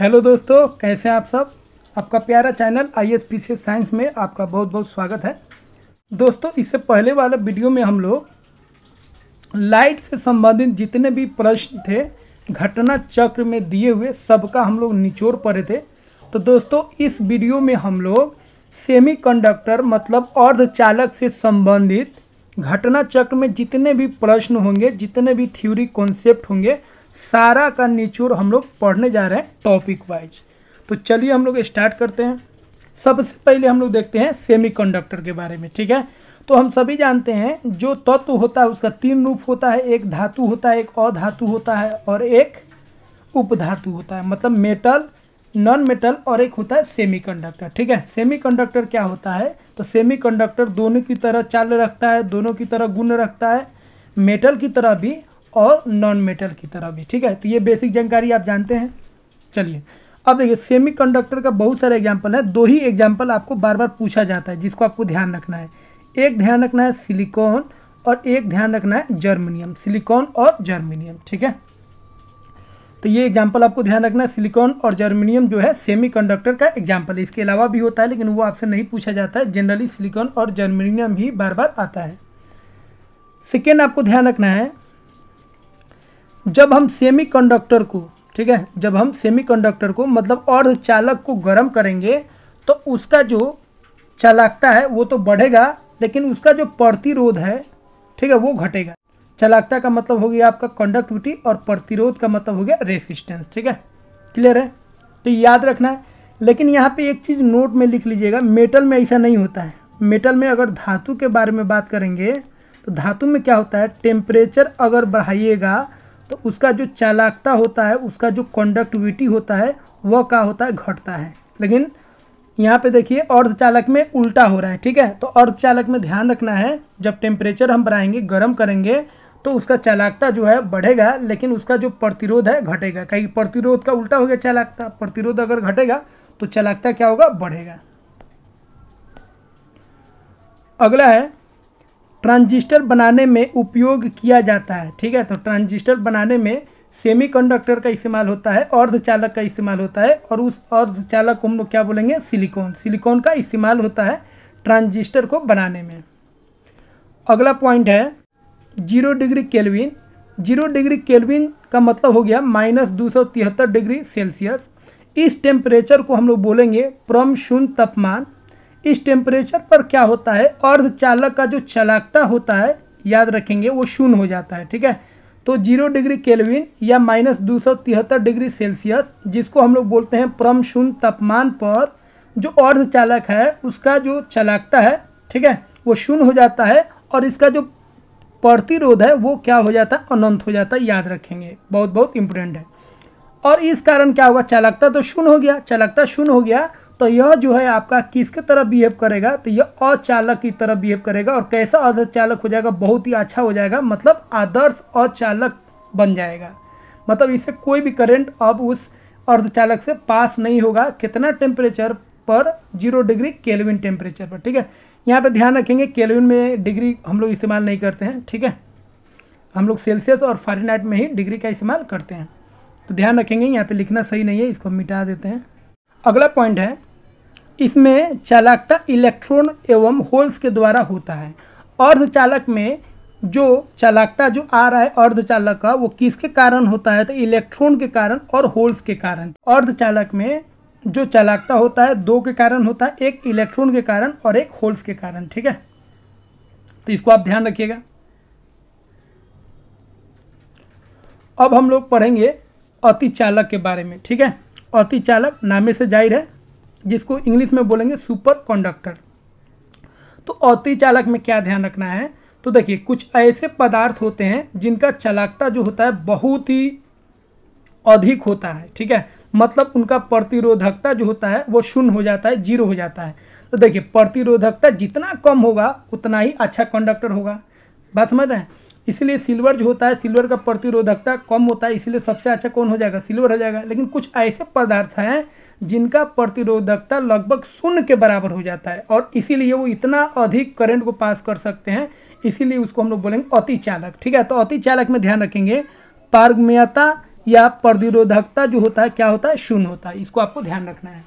hello दोस्तों कैसे हैं आप सब आपका प्यारा channel I S P C science में आपका बहुत बहुत स्वागत है दोस्तों इससे पहले वाले वीडियो में हम लोग लाइट से संबंधित जितने भी प्रश्न थे घटना चक्र में दिए हुए सबका हम लोग निचोड़ पड़े थे तो दोस्तों इस वीडियो में हम लोग सेमीकंडक्टर मतलब अर्धचालक से संबंधित घटना चक्र में जितने भी प्रश्न होंगे जितने भी थ्योरी कॉन्सेप्ट होंगे सारा का निचोड़ हम लोग पढ़ने जा रहे हैं टॉपिक वाइज तो चलिए हम लोग स्टार्ट करते हैं सबसे पहले हम लोग देखते हैं सेमीकंडक्टर के बारे में ठीक है तो हम सभी जानते हैं जो तत्व होता है उसका तीन रूप होता है एक धातु होता है एक अधातु होता है और एक उपधातु होता है मतलब मेटल नॉन मेटल और एक होता है सेमीकंडक्टर ठीक है सेमीकंडक्टर क्या होता है तो सेमीकंडक्टर दोनों की तरह चाल रखता है दोनों की तरह गुण रखता है मेटल की तरह भी और नॉन मेटल की तरह भी ठीक है तो ये बेसिक जानकारी आप जानते हैं चलिए अब देखिए कंडक्टर का बहुत सारे एग्जाम्पल है दो ही एग्जाम्पल आपको बार बार पूछा जाता है जिसको आपको ध्यान रखना है एक ध्यान रखना है सिलिकॉन और एक ध्यान रखना है जर्मिनियम सिलिकॉन और जर्मिनियम ठीक है तो ये एग्जाम्पल आपको ध्यान रखना है सिलिकॉन और जर्मिनियम जो है कंडक्टर का एग्जाम्पल है इसके अलावा भी होता है लेकिन वो आपसे नहीं पूछा जाता है जनरली सिलिकॉन और जर्मिनियम ही बार बार आता है सेकेंड आपको ध्यान रखना है जब हम सेमीकंडक्टर को ठीक है जब हम सेमीकंडक्टर को मतलब अर्धचालक को गर्म करेंगे तो उसका जो चालकता है वो तो बढ़ेगा लेकिन उसका जो प्रतिरोध है ठीक है वो घटेगा चालकता का मतलब हो गया आपका कंडक्टिविटी और प्रतिरोध का मतलब हो गया रेसिस्टेंस ठीक है क्लियर है तो याद रखना है लेकिन यहाँ पे एक चीज़ नोट में लिख लीजिएगा मेटल में ऐसा नहीं होता है मेटल में अगर धातु के बारे में बात करेंगे तो धातु में क्या होता है टेम्परेचर अगर बढ़ाइएगा तो उसका जो चालाकता होता है उसका जो कंडक्टिविटी होता है वह क्या होता है घटता है लेकिन यहाँ पे देखिए अर्धचालक में उल्टा हो रहा है ठीक है तो अर्धचालक में ध्यान रखना है जब टेम्परेचर हम बढ़ाएंगे गर्म करेंगे तो उसका चालाकता जो है बढ़ेगा लेकिन उसका जो प्रतिरोध है घटेगा कहीं प्रतिरोध का उल्टा हो गया चालाकता प्रतिरोध अगर घटेगा तो चालाकता क्या होगा बढ़ेगा अगला है ट्रांजिस्टर बनाने में उपयोग किया जाता है ठीक है तो ट्रांजिस्टर बनाने में सेमीकंडक्टर का इस्तेमाल होता है अर्धचालक का इस्तेमाल होता है और उस अर्धचालक को हम लोग क्या बोलेंगे सिलिकॉन सिलिकॉन का इस्तेमाल होता है ट्रांजिस्टर को बनाने में अगला पॉइंट है zero degree kelvin zero degree kelvin का मतलब हो गया माइनस दो सौ तिहत्तर डिग्री सेल्सियस इस टेम्परेचर को हम लोग बोलेंगे प्रम शून्य तापमान इस टेम्परेचर पर क्या होता है अर्धचालक का जो चालकता होता है याद रखेंगे वो शून्य हो जाता है ठीक है तो जीरो डिग्री केल्विन या माइनस दो सौ तिहत्तर डिग्री सेल्सियस जिसको हम लोग बोलते हैं परम शून्य तापमान पर जो अर्धचालक है उसका जो चालकता है ठीक है वो शून्य हो जाता है और इसका जो प्रतिरोध है वो क्या हो जाता है अनंत हो जाता है याद रखेंगे बहुत बहुत इंपोर्टेंट है और इस कारण क्या होगा चालकता तो शून्य हो गया चालकता शून्य हो गया तो यह जो है आपका किसके तरह बिहेव करेगा तो यह अचालक की तरह बिहेव करेगा और कैसा अधचालक हो जाएगा बहुत ही अच्छा हो जाएगा मतलब आदर्श अचालक बन जाएगा मतलब इसे कोई भी करंट अब उस अर्धचालक से पास नहीं होगा कितना टेम्परेचर पर जीरो डिग्री केल्विन टेम्परेचर पर ठीक है यहाँ पे ध्यान रखेंगे केल्विन में डिग्री हम लोग इस्तेमाल नहीं करते हैं ठीक है हम लोग सेल्सियस और फारेनहाइट में ही डिग्री का इस्तेमाल करते हैं तो ध्यान रखेंगे यहाँ पे लिखना सही नहीं है इसको मिटा देते हैं अगला पॉइंट है इसमें चालकता इलेक्ट्रॉन एवं होल्स के द्वारा होता है अर्धचालक में जो चालकता जो आ रहा है अर्धचालक का वो किसके कारण होता है तो इलेक्ट्रॉन के कारण और होल्स के कारण अर्धचालक में जो चालकता होता है दो के कारण होता है एक इलेक्ट्रॉन के कारण और एक होल्स के कारण ठीक है तो इसको आप ध्यान रखिएगा अब हम लोग पढ़ेंगे अति चालक के बारे में ठीक है अति चालक नामे से जाहिर है जिसको इंग्लिश में बोलेंगे सुपर कंडक्टर तो अति चालक में क्या ध्यान रखना है तो देखिए कुछ ऐसे पदार्थ होते हैं जिनका चालकता जो होता है बहुत ही अधिक होता है ठीक है मतलब उनका प्रतिरोधकता जो होता है वो शून्य हो जाता है जीरो हो जाता है तो देखिए प्रतिरोधकता जितना कम होगा उतना ही अच्छा कंडक्टर होगा बात समझ रहे हैं इसलिए सिल्वर जो होता है सिल्वर का प्रतिरोधकता कम होता है इसलिए सबसे अच्छा कौन हो जाएगा सिल्वर हो जाएगा लेकिन कुछ ऐसे पदार्थ हैं जिनका प्रतिरोधकता लगभग शून्य के बराबर हो जाता है और इसीलिए वो इतना अधिक करंट को पास कर सकते हैं इसीलिए उसको हम लोग बोलेंगे अति चालक ठीक है तो अति चालक में ध्यान रखेंगे पारगम्यता या प्रतिरोधकता जो होता है क्या होता है शून्य होता है इसको आपको ध्यान रखना है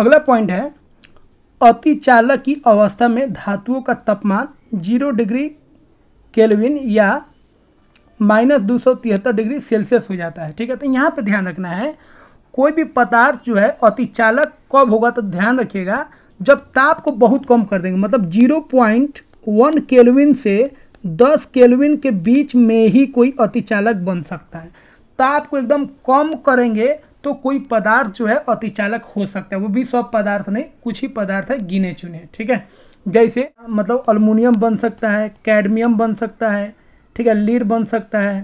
अगला पॉइंट है अति चालक की अवस्था में धातुओं का तापमान जीरो डिग्री केल्विन या माइनस दो सौ तिहत्तर डिग्री सेल्सियस हो जाता है ठीक है तो यहाँ पे ध्यान रखना है कोई भी पदार्थ जो है अतिचालक कब होगा तो ध्यान रखिएगा जब ताप को बहुत कम कर देंगे मतलब जीरो पॉइंट वन केलविन से दस केल्विन के बीच में ही कोई अतिचालक बन सकता है ताप को एकदम कम करेंगे तो कोई पदार्थ जो है अतिचालक हो सकता है वो भी सब पदार्थ नहीं कुछ ही पदार्थ है गिने चुने ठीक है जैसे मतलब अलमोनियम बन सकता है कैडमियम बन सकता है ठीक है लीड बन सकता है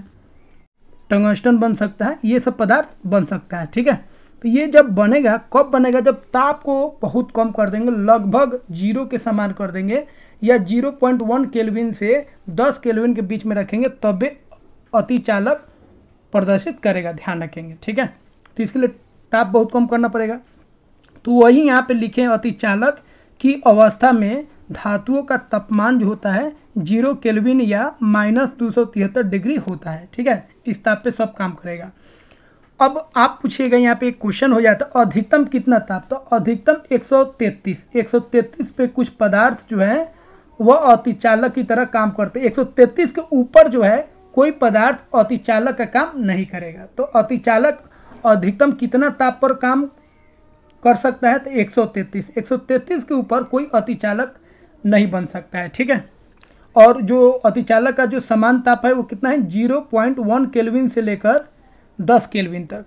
टंगस्टन बन सकता है ये सब पदार्थ बन सकता है ठीक है तो ये जब बनेगा कब बनेगा जब ताप को बहुत कम कर देंगे लगभग जीरो के समान कर देंगे या जीरो पॉइंट वन केलविन से दस केलविन के बीच में रखेंगे तब अति चालक प्रदर्शित करेगा ध्यान रखेंगे ठीक है तो इसके लिए ताप बहुत कम करना पड़ेगा तो वही यहाँ पे लिखे चालक की अवस्था में धातुओं का तापमान जो होता है जीरो केल्विन या माइनस दो सौ तिहत्तर डिग्री होता है ठीक है इस ताप पे सब काम करेगा अब आप पूछिएगा यहाँ पे एक क्वेश्चन हो जाता है अधिकतम कितना ताप तो अधिकतम 133 133 पे कुछ पदार्थ जो है वह अतिचालक की तरह काम करते हैं 133 के ऊपर जो है कोई पदार्थ अतिचालक का काम नहीं करेगा तो अतिचालक अधिकतम कितना ताप पर काम कर सकता है तो 133 133 के ऊपर कोई अति चालक नहीं बन सकता है ठीक है और जो अति चालक का जो समान ताप है वो कितना है 0.1 केल्विन से लेकर 10 केल्विन तक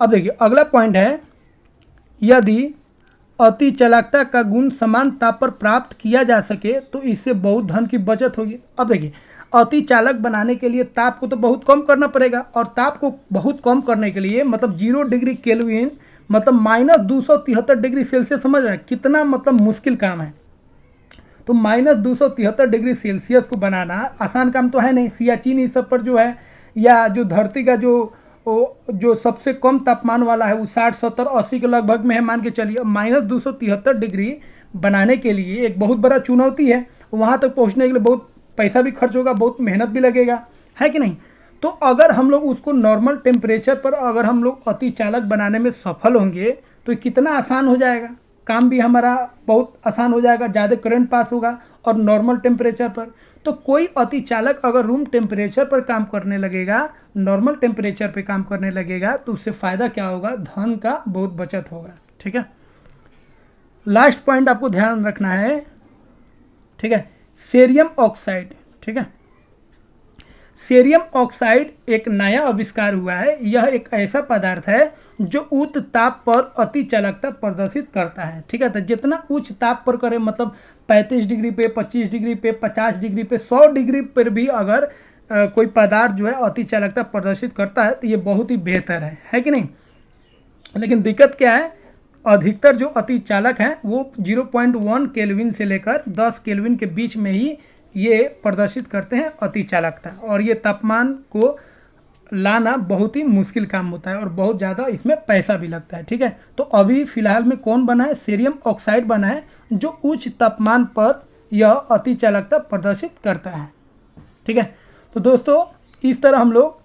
अब देखिए अगला पॉइंट है यदि अति चालकता का गुण समान ताप पर प्राप्त किया जा सके तो इससे बहुत धन की बचत होगी अब देखिए अति चालक बनाने के लिए ताप को तो बहुत कम करना पड़ेगा और ताप को बहुत कम करने के लिए मतलब जीरो डिग्री केल्विन मतलब माइनस दो सौ तिहत्तर डिग्री सेल्सियस समझ रहे हैं कितना मतलब मुश्किल काम है तो माइनस दो सौ तिहत्तर डिग्री सेल्सियस को बनाना आसान काम तो है नहीं सियाचिन इस सब पर जो है या जो धरती का जो जो सबसे कम तापमान वाला है वो साठ सत्तर अस्सी के लगभग में है मान के चलिए माइनस दो सौ तिहत्तर डिग्री बनाने के लिए एक बहुत बड़ा चुनौती है वहाँ तक पहुँचने के लिए बहुत पैसा भी खर्च होगा बहुत मेहनत भी लगेगा है कि नहीं तो अगर हम लोग उसको नॉर्मल टेम्परेचर पर अगर हम लोग अति चालक बनाने में सफल होंगे तो कितना आसान हो जाएगा काम भी हमारा बहुत आसान हो जाएगा ज़्यादा करंट पास होगा और नॉर्मल टेम्परेचर पर तो कोई अति चालक अगर रूम टेम्परेचर पर काम करने लगेगा नॉर्मल टेम्परेचर पर काम करने लगेगा तो उससे फ़ायदा क्या होगा धन का बहुत बचत होगा ठीक है लास्ट पॉइंट आपको ध्यान रखना है ठीक है सेरियम ऑक्साइड ठीक है सेरियम ऑक्साइड एक नया आविष्कार हुआ है यह एक ऐसा पदार्थ है जो उच्च ताप पर अति चालकता प्रदर्शित करता है ठीक है तो जितना उच्च ताप पर करे मतलब 35 डिग्री पे 25 डिग्री पे 50 डिग्री पे 100 डिग्री पर भी अगर आ, कोई पदार्थ जो है अति चालकता प्रदर्शित करता है तो ये बहुत ही बेहतर है है कि नहीं लेकिन दिक्कत क्या है अधिकतर जो अति चालक हैं वो 0.1 केल्विन से लेकर 10 केल्विन के बीच में ही ये प्रदर्शित करते हैं अति चालकता और ये तापमान को लाना बहुत ही मुश्किल काम होता है और बहुत ज़्यादा इसमें पैसा भी लगता है ठीक है तो अभी फ़िलहाल में कौन बना है सेरियम ऑक्साइड बना है जो उच्च तापमान पर यह अति चालकता प्रदर्शित करता है ठीक है तो दोस्तों इस तरह हम लोग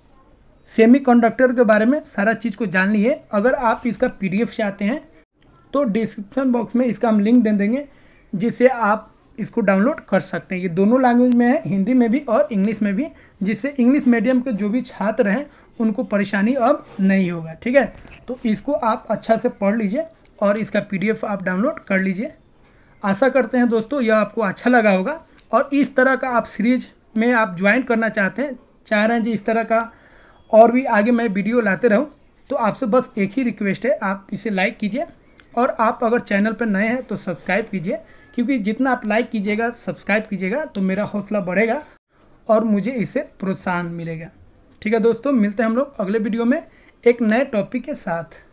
सेमीकंडक्टर के बारे में सारा चीज़ को जान लिए अगर आप इसका पीडीएफ चाहते हैं तो डिस्क्रिप्शन बॉक्स में इसका हम लिंक दे देंगे जिससे आप इसको डाउनलोड कर सकते हैं ये दोनों लैंग्वेज में है हिंदी में भी और इंग्लिश में भी जिससे इंग्लिश मीडियम के जो भी छात्र हैं उनको परेशानी अब नहीं होगा ठीक है तो इसको आप अच्छा से पढ़ लीजिए और इसका पीडीएफ आप डाउनलोड कर लीजिए आशा करते हैं दोस्तों यह आपको अच्छा लगा होगा और इस तरह का आप सीरीज में आप ज्वाइन करना चाहते हैं चाह रहे हैं जी इस तरह का और भी आगे मैं वीडियो लाते रहूँ तो आपसे बस एक ही रिक्वेस्ट है आप इसे लाइक कीजिए और आप अगर चैनल पर नए हैं तो सब्सक्राइब कीजिए क्योंकि जितना आप लाइक कीजिएगा सब्सक्राइब कीजिएगा तो मेरा हौसला बढ़ेगा और मुझे इससे प्रोत्साहन मिलेगा ठीक है दोस्तों मिलते हैं हम लोग अगले वीडियो में एक नए टॉपिक के साथ